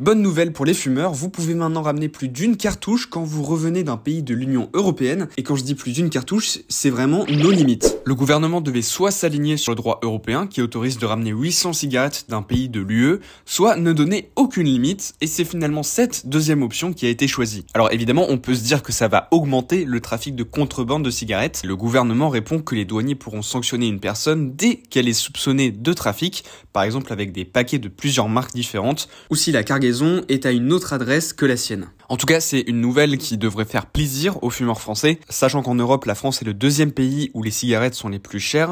Bonne nouvelle pour les fumeurs, vous pouvez maintenant ramener plus d'une cartouche quand vous revenez d'un pays de l'Union européenne, et quand je dis plus d'une cartouche, c'est vraiment nos limites. Le gouvernement devait soit s'aligner sur le droit européen qui autorise de ramener 800 cigarettes d'un pays de l'UE, soit ne donner aucune limite, et c'est finalement cette deuxième option qui a été choisie. Alors évidemment, on peut se dire que ça va augmenter le trafic de contrebande de cigarettes, le gouvernement répond que les douaniers pourront sanctionner une personne dès qu'elle est soupçonnée de trafic, par exemple avec des paquets de plusieurs marques différentes, ou si la cargaison est à une autre adresse que la sienne. En tout cas, c'est une nouvelle qui devrait faire plaisir aux fumeurs français, sachant qu'en Europe, la France est le deuxième pays où les cigarettes sont les plus chères.